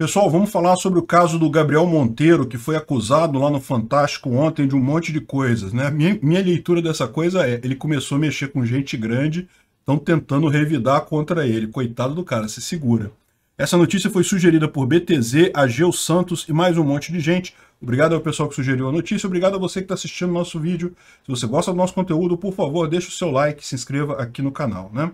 Pessoal, vamos falar sobre o caso do Gabriel Monteiro, que foi acusado lá no Fantástico ontem de um monte de coisas. Né? Minha, minha leitura dessa coisa é, ele começou a mexer com gente grande, estão tentando revidar contra ele. Coitado do cara, se segura. Essa notícia foi sugerida por BTZ, Ageu Santos e mais um monte de gente. Obrigado ao pessoal que sugeriu a notícia, obrigado a você que está assistindo o nosso vídeo. Se você gosta do nosso conteúdo, por favor, deixe o seu like, se inscreva aqui no canal. né?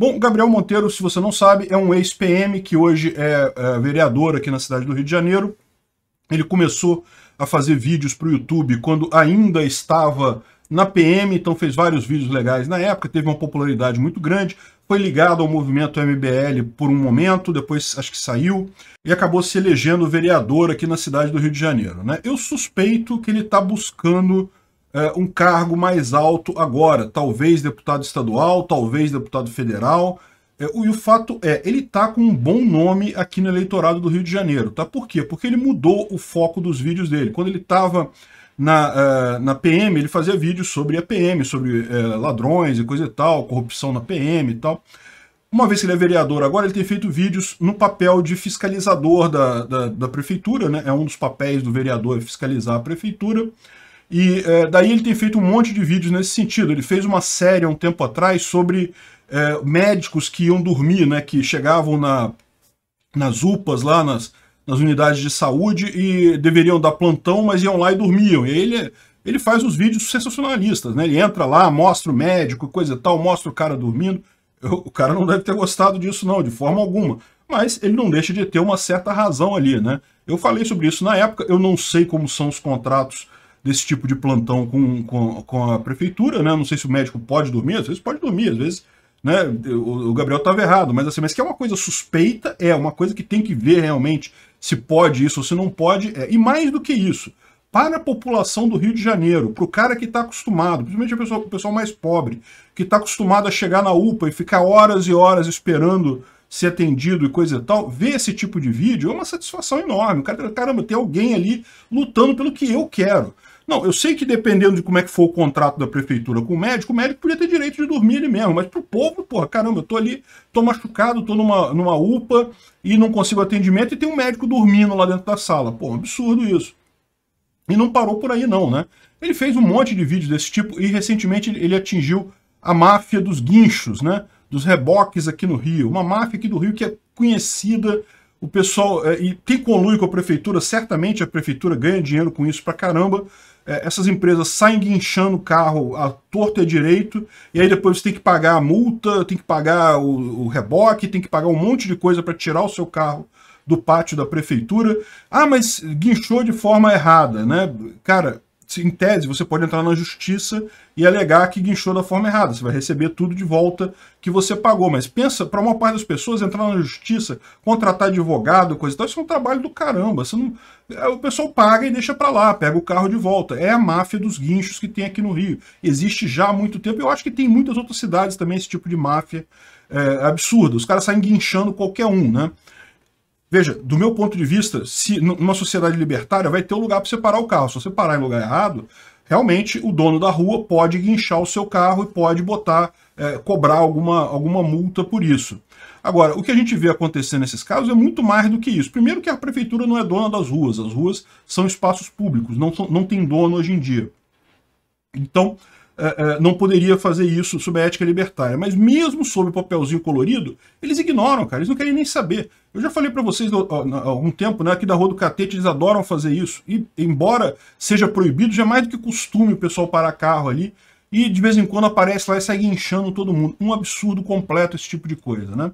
Bom, Gabriel Monteiro, se você não sabe, é um ex-PM que hoje é, é, vereador aqui na cidade do Rio de Janeiro. Ele começou a fazer vídeos para o YouTube quando ainda estava na PM, então fez vários vídeos legais na época, teve uma popularidade muito grande, foi ligado ao movimento MBL por um momento, depois acho que saiu, e acabou se elegendo vereador aqui na cidade do Rio de Janeiro. Né? Eu suspeito que ele está buscando é, um cargo mais alto agora, talvez deputado estadual, talvez deputado federal. É, e o fato é, ele está com um bom nome aqui no eleitorado do Rio de Janeiro, tá? Por quê? Porque ele mudou o foco dos vídeos dele. Quando ele estava na, uh, na PM, ele fazia vídeos sobre a PM, sobre uh, ladrões e coisa e tal, corrupção na PM e tal. Uma vez que ele é vereador agora, ele tem feito vídeos no papel de fiscalizador da, da, da prefeitura, né? É um dos papéis do vereador é fiscalizar a prefeitura. E é, daí ele tem feito um monte de vídeos nesse sentido. Ele fez uma série há um tempo atrás sobre é, médicos que iam dormir, né, que chegavam na, nas UPAs, lá nas, nas unidades de saúde e deveriam dar plantão, mas iam lá e dormiam. E ele, ele faz os vídeos sensacionalistas, né? Ele entra lá, mostra o médico, coisa e tal, mostra o cara dormindo. Eu, o cara não deve ter gostado disso não, de forma alguma. Mas ele não deixa de ter uma certa razão ali, né? Eu falei sobre isso na época, eu não sei como são os contratos desse tipo de plantão com, com, com, a prefeitura, né? Não sei se o médico pode dormir, às vezes pode dormir, às vezes, né? O, o Gabriel estava errado, mas assim, mas que é uma coisa suspeita, é uma coisa que tem que ver realmente se pode isso ou se não pode, é. e mais do que isso, para a população do Rio de Janeiro, para o cara que está acostumado, principalmente o pessoal, pessoal mais pobre, que está acostumado a chegar na UPA e ficar horas e horas esperando ser atendido e coisa e tal, ver esse tipo de vídeo é uma satisfação enorme. Caramba, tem alguém ali lutando pelo que eu quero. Não, eu sei que dependendo de como é que for o contrato da prefeitura com o médico, o médico podia ter direito de dormir ele mesmo, mas pro povo, porra, caramba, eu tô ali, tô machucado, tô numa, numa UPA e não consigo atendimento e tem um médico dormindo lá dentro da sala. Pô, absurdo isso. E não parou por aí não, né? Ele fez um monte de vídeos desse tipo e recentemente ele atingiu a máfia dos guinchos, né? Dos reboques aqui no Rio. Uma máfia aqui do Rio que é conhecida o pessoal, é, e quem colui com a prefeitura, certamente a prefeitura ganha dinheiro com isso pra caramba. É, essas empresas saem guinchando o carro a torto e a direito, e aí depois você tem que pagar a multa, tem que pagar o, o reboque, tem que pagar um monte de coisa para tirar o seu carro do pátio da prefeitura. Ah, mas guinchou de forma errada, né? Cara, em tese, você pode entrar na justiça e alegar que guinchou da forma errada. Você vai receber tudo de volta que você pagou. Mas pensa, para uma parte das pessoas, entrar na justiça, contratar advogado, coisa e tal, isso é um trabalho do caramba. Você não... É, o pessoal paga e deixa para lá, pega o carro de volta. É a máfia dos guinchos que tem aqui no Rio. Existe já há muito tempo. Eu acho que tem muitas outras cidades também esse tipo de máfia é, absurda. Os caras saem guinchando qualquer um, né? Veja, do meu ponto de vista, se numa sociedade libertária vai ter um lugar para separar o carro. Se você parar em lugar errado, realmente o dono da rua pode guinchar o seu carro e pode botar, é, cobrar alguma, alguma multa por isso. Agora, o que a gente vê acontecer nesses casos é muito mais do que isso. Primeiro que a prefeitura não é dona das ruas, as ruas são espaços públicos, não, não tem dono hoje em dia. Então, é, é, não poderia fazer isso sob a ética libertária. Mas mesmo sob o papelzinho colorido, eles ignoram, cara. Eles não querem nem saber. Eu já falei para vocês há algum tempo, né, que da Rua do Catete eles adoram fazer isso. E embora seja proibido, já é mais do que costume o pessoal parar carro ali. E de vez em quando aparece lá e segue inchando todo mundo. Um absurdo completo esse tipo de coisa, né?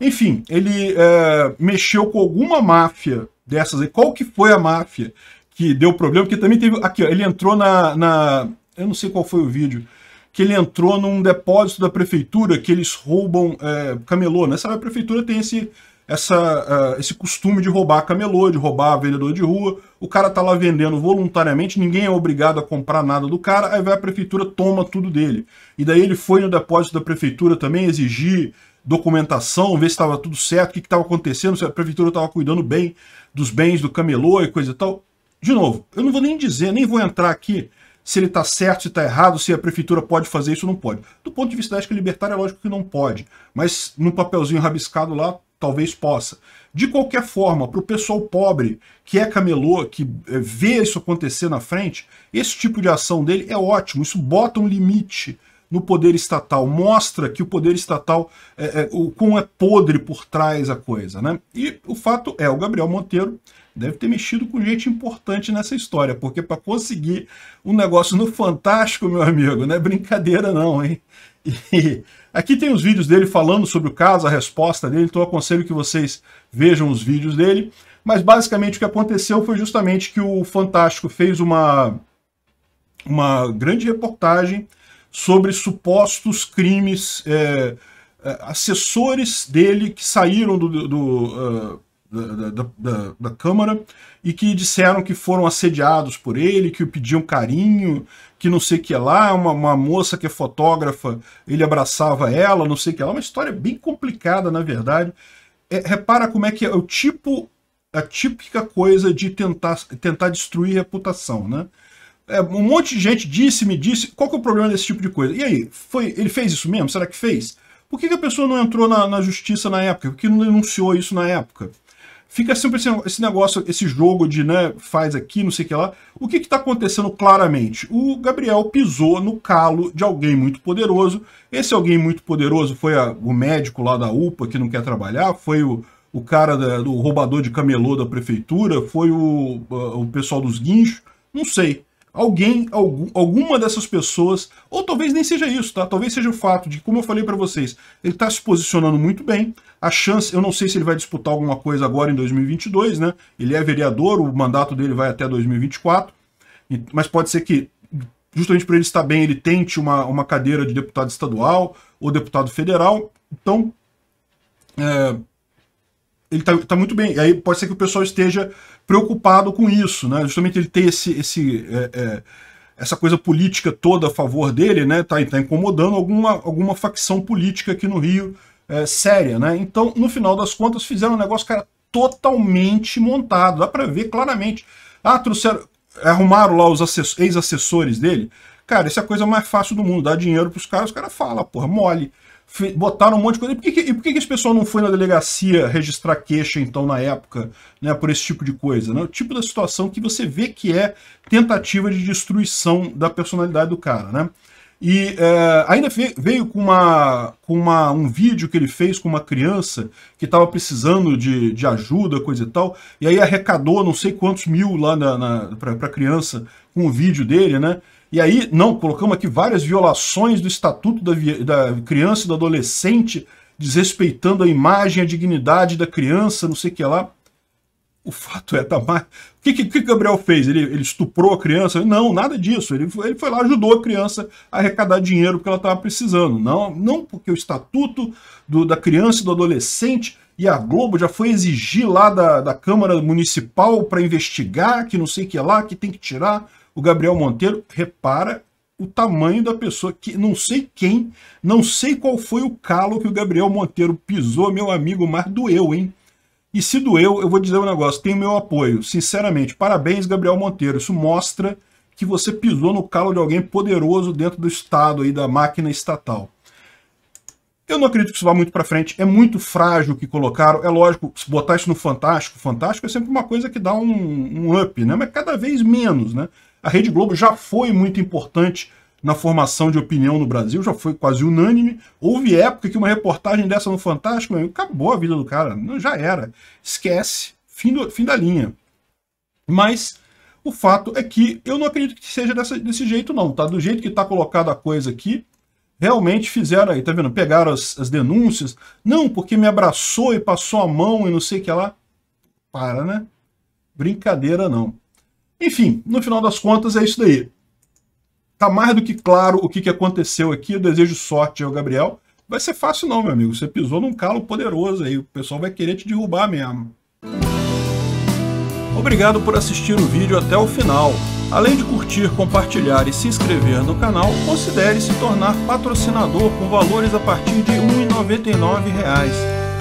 Enfim, ele é, mexeu com alguma máfia dessas aí. Qual que foi a máfia que deu problema? Porque também teve... Aqui, ó, ele entrou na, na eu não sei qual foi o vídeo, que ele entrou num depósito da prefeitura que eles roubam é, camelô, né? Sabe, a prefeitura tem esse, essa, uh, esse costume de roubar camelô, de roubar vendedor de rua. O cara tá lá vendendo voluntariamente, ninguém é obrigado a comprar nada do cara, aí vai a prefeitura, toma tudo dele. E daí ele foi no depósito da prefeitura também exigir documentação, ver se estava tudo certo, o que estava acontecendo, se a prefeitura estava cuidando bem dos bens do camelô e coisa e tal. De novo, eu não vou nem dizer, nem vou entrar aqui se ele está certo, se está errado, se a prefeitura pode fazer isso ou não pode. Do ponto de vista da ética libertária, é lógico que não pode, mas no papelzinho rabiscado lá, talvez possa. De qualquer forma, para o pessoal pobre que é camelô, que eh, vê isso acontecer na frente, esse tipo de ação dele é ótimo, isso bota um limite no poder estatal, mostra que o poder estatal, é, é, o quão é podre por trás a coisa. Né? E o fato é, o Gabriel Monteiro deve ter mexido com gente importante nessa história, porque para conseguir um negócio no Fantástico, meu amigo, não é brincadeira não, hein? E aqui tem os vídeos dele falando sobre o caso, a resposta dele, então eu aconselho que vocês vejam os vídeos dele. Mas basicamente o que aconteceu foi justamente que o Fantástico fez uma, uma grande reportagem sobre supostos crimes, é, é assessores dele que saíram do, do uh, da, da, da, Câmara e que disseram que foram assediados por ele, que o pediam carinho, que não sei o que lá, uma, uma moça que é fotógrafa, ele abraçava ela, não sei o que lá, uma história bem complicada, na verdade. É, repara como é que é o tipo, a típica coisa de tentar, tentar destruir reputação, né? É, um monte de gente disse, me disse, qual que é o problema desse tipo de coisa? E aí, foi, ele fez isso mesmo? Será que fez? Por que, que a pessoa não entrou na, na justiça na época? Por que não denunciou isso na época? Fica sempre esse negócio, esse jogo de né, faz aqui, não sei o que lá. O que está acontecendo claramente? O Gabriel pisou no calo de alguém muito poderoso. Esse alguém muito poderoso foi a, o médico lá da UPA que não quer trabalhar, foi o, o cara da, do roubador de camelô da prefeitura, foi o, o pessoal dos guinchos, não sei alguém, algum, alguma dessas pessoas, ou talvez nem seja isso, tá? Talvez seja o fato de, como eu falei para vocês, ele está se posicionando muito bem. A chance, eu não sei se ele vai disputar alguma coisa agora em 2022, né? Ele é vereador, o mandato dele vai até 2024, mas pode ser que, justamente por ele estar bem, ele tente uma, uma cadeira de deputado estadual ou deputado federal. Então, é, ele tá, tá, muito bem. E aí pode ser que o pessoal esteja preocupado com isso, né? Justamente ele ter esse, esse, é, é, essa coisa política toda a favor dele, né? Tá, tá incomodando alguma, alguma facção política aqui no Rio é, séria, né? Então, no final das contas, fizeram um negócio, cara, totalmente montado. Dá para ver claramente. Ah, trouxeram, arrumaram lá os ex-assessores dele. Cara, isso é a coisa mais fácil do mundo. Dá dinheiro pros caras, os caras falam, porra, mole botaram um monte de coisa. E por que, e por que esse pessoal não foi na delegacia registrar queixa, então, na época, né, por esse tipo de coisa? Né? O tipo da situação que você vê que é tentativa de destruição da personalidade do cara, né? E é, ainda veio com, uma, com uma, um vídeo que ele fez com uma criança que estava precisando de, de ajuda, coisa e tal, e aí arrecadou não sei quantos mil lá na, na, para a criança com o vídeo dele, né? E aí, não, colocamos aqui várias violações do Estatuto da, da Criança e do Adolescente, desrespeitando a imagem, a dignidade da criança, não sei o que lá. O fato é, tá mais... O que, que, que Gabriel fez? Ele, ele estuprou a criança? Não, nada disso. Ele, ele foi lá ajudou a criança a arrecadar dinheiro que ela estava precisando. Não, não porque o estatuto do, da criança e do adolescente e a Globo já foi exigir lá da, da Câmara Municipal para investigar, que não sei o que lá, que tem que tirar o Gabriel Monteiro, repara o tamanho da pessoa, que não sei quem, não sei qual foi o calo que o Gabriel Monteiro pisou, meu amigo, mas doeu, hein? E se doeu, eu vou dizer um negócio, tem meu apoio, sinceramente, parabéns Gabriel Monteiro, isso mostra que você pisou no calo de alguém poderoso dentro do Estado, aí, da máquina estatal. Eu não acredito que isso vá muito para frente, é muito frágil o que colocaram, é lógico, se botar isso no Fantástico, Fantástico é sempre uma coisa que dá um, um up, né? mas cada vez menos, né? A Rede Globo já foi muito importante na formação de opinião no Brasil, já foi quase unânime. Houve época que uma reportagem dessa no Fantástico acabou a vida do cara, não, já era. Esquece, fim, do, fim da linha. Mas o fato é que eu não acredito que seja dessa, desse jeito não, tá? Do jeito que está colocada a coisa aqui, realmente fizeram aí, tá vendo? Pegaram as, as, denúncias. Não, porque me abraçou e passou a mão e não sei o que lá. Para, né? Brincadeira não. Enfim, no final das contas é isso daí. Tá mais do que claro o que, que aconteceu aqui. Eu desejo sorte ao Gabriel. Vai ser fácil não, meu amigo. Você pisou num calo poderoso aí. O pessoal vai querer te derrubar mesmo. Obrigado por assistir o vídeo até o final. Além de curtir, compartilhar e se inscrever no canal, considere se tornar patrocinador com valores a partir de R$ 1,99